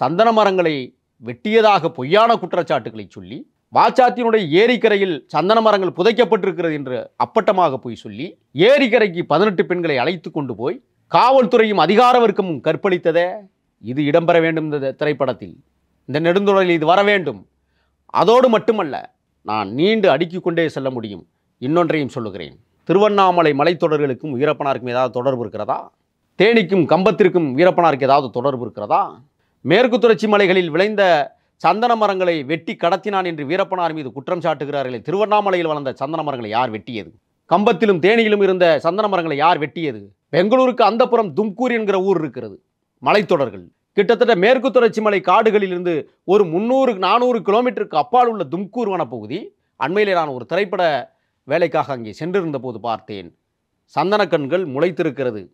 சந்தன மரங்களை வெட்டியதாக பொய்யான குற்றச்சாட்டுகளை சொல்லி வாச்சாத்தியினுடைய ஏரிக்கரையில் சந்தன மரங்கள் புதைக்கப்பட்டிருக்கிறது என்று அப்பட்டமாக போய் சொல்லி ஏரிக்கரைக்கு பதினெட்டு பெண்களை அழைத்து கொண்டு போய் காவல்துறையும் அதிகார வர்க்கமும் கற்பழித்ததே இது இடம்பெற வேண்டும் இந்த திரைப்படத்தில் இந்த நெடுந்தொடரில் இது வர வேண்டும் அதோடு மட்டுமல்ல நான் நீண்டு அடுக்கிக் கொண்டே செல்ல முடியும் இன்னொன்றையும் சொல்லுகிறேன் திருவண்ணாமலை மலைத்தொடர்களுக்கும் வீரப்பனாருக்கும் ஏதாவது தொடர்பு இருக்கிறதா தேனிக்கும் கம்பத்திற்கும் வீரப்பனாருக்கு ஏதாவது தொடர்பு இருக்கிறதா மேற்கு தொடர்ச்சி மலைகளில் விளைந்த சந்தன மரங்களை வெட்டி கடத்தினான் என்று வீரப்பனார் மீது குற்றம் சாட்டுகிறார்களே திருவண்ணாமலையில் வளர்ந்த சந்தன மரங்களை யார் வெட்டியது கம்பத்திலும் தேனியிலும் இருந்த சந்தன மரங்களை யார் வெட்டியது பெங்களூருக்கு அந்த புறம் தும்கூர் என்கிற ஊர் இருக்கிறது மலைத்தொடர்கள் கிட்டத்தட்ட மேற்கு தொடர்ச்சி மலை காடுகளிலிருந்து ஒரு முந்நூறு நானூறு கிலோமீட்டருக்கு அப்பால் உள்ள தும்கூர் வனப்பகுதி அண்மையிலே நான் ஒரு திரைப்பட வேலைக்காக அங்கே சென்றிருந்த போது பார்த்தேன் கண்கள் முளைத்திருக்கிறது